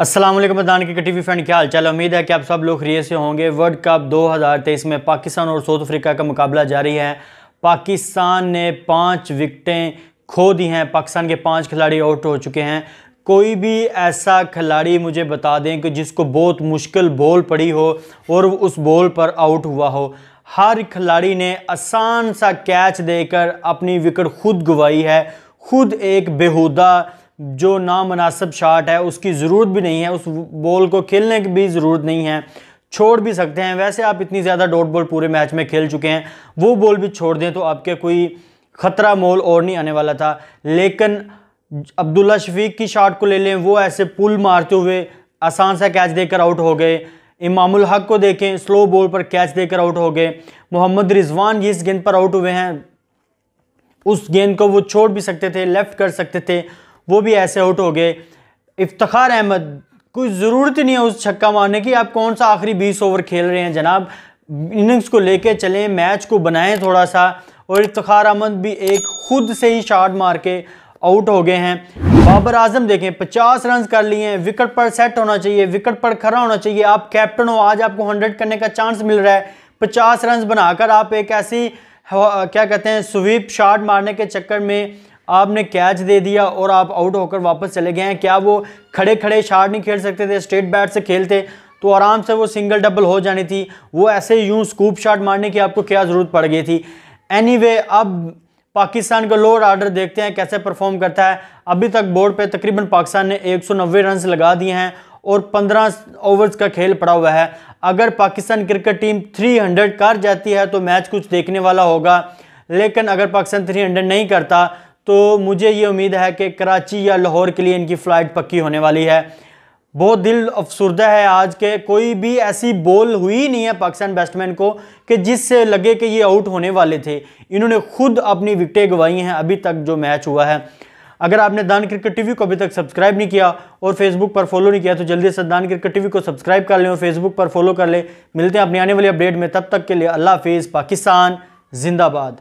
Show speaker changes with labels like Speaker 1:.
Speaker 1: असलम मदान के we fan क्या चाल उम्मीद है कि आप सब लोग खरीय से होंगे वर्ल्ड कप 2023 में पाकिस्तान और साउथ अफ्रीका का मुकाबला जारी है पाकिस्तान ने पाँच विकटें खो दी हैं पाकिस्तान के पाँच खिलाड़ी आउट हो चुके हैं कोई भी ऐसा खिलाड़ी मुझे बता दें कि जिसको बहुत मुश्किल बॉल पड़ी हो और उस बॉल पर आउट हुआ हो हर खिलाड़ी ने आसान सा कैच देकर अपनी विकेट खुद गवाई है खुद एक बेहूदा जो नामनासब शाट है उसकी ज़रूरत भी नहीं है उस बॉल को खेलने की भी ज़रूरत नहीं है छोड़ भी सकते हैं वैसे आप इतनी ज़्यादा डॉट बॉल पूरे मैच में खेल चुके हैं वो बॉल भी छोड़ दें तो आपके कोई ख़तरा मोल और नहीं आने वाला था लेकिन अब्दुल्ला शफीक की शॉट को ले लें वो ऐसे पुल मारते हुए आसान सा कैच देकर आउट हो गए इमामुल हक को देखें स्लो बॉल पर कैच देकर आउट हो गए मोहम्मद रिजवान जिस गेंद पर आउट हुए हैं उस गेंद को वो छोड़ भी सकते थे लेफ़्ट कर सकते थे वो भी ऐसे आउट हो गए इफ्तार अहमद कोई ज़रूरत नहीं है उस छक्का मारने की आप कौन सा आखिरी बीस ओवर खेल रहे हैं जनाब इनिंग्स को लेके चलें मैच को बनाएं थोड़ा सा और इफ्तार अहमद भी एक खुद से ही शार्ट मार के आउट हो गए हैं बाबर आजम देखें 50 रन कर लिए हैं विकेट पर सेट होना चाहिए विकेट पर खड़ा होना चाहिए आप कैप्टन हो आज आपको 100 करने का चांस मिल रहा है 50 रन बनाकर आप एक ऐसी क्या कहते हैं स्वीप शॉट मारने के चक्कर में आपने कैच दे दिया और आप आउट होकर वापस चले गए हैं क्या वो खड़े खड़े शार्ट नहीं खेल सकते थे स्ट्रेट बैट से खेलते तो आराम से वो सिंगल डबल हो जानी थी वो ऐसे यूं स्कूप शार्ट मारने की आपको क्या ज़रूरत पड़ गई थी एनी anyway, अब पाकिस्तान का लोअर आर्डर देखते हैं कैसे परफॉर्म करता है अभी तक बोर्ड पर तकरीबन पाकिस्तान ने एक रन लगा दिए हैं और 15 ओवर्स का खेल पड़ा हुआ है अगर पाकिस्तान क्रिकेट टीम 300 कर जाती है तो मैच कुछ देखने वाला होगा लेकिन अगर पाकिस्तान 300 नहीं करता तो मुझे ये उम्मीद है कि कराची या लाहौर के लिए इनकी फ़्लाइट पक्की होने वाली है बहुत दिल अफसरदा है आज के कोई भी ऐसी बॉल हुई नहीं है पाकिस्तान बैट्समैन को कि जिससे लगे कि ये आउट होने वाले थे इन्होंने खुद अपनी विकटें गवाई हैं अभी तक जो मैच हुआ है अगर आपने दान क्रिकेट टीवी को अभी तक सब्सक्राइब नहीं किया और फेसबुक पर फॉलो नहीं किया तो जल्दी से दान क्रिकेट टीवी को सब्सक्राइब कर लें और फेसबुक पर फॉलो कर लें मिलते हैं अपने आने वाली अपडेट में तब तक के लिए अल्लाह हाफिज़ पाकिस्तान जिंदाबाद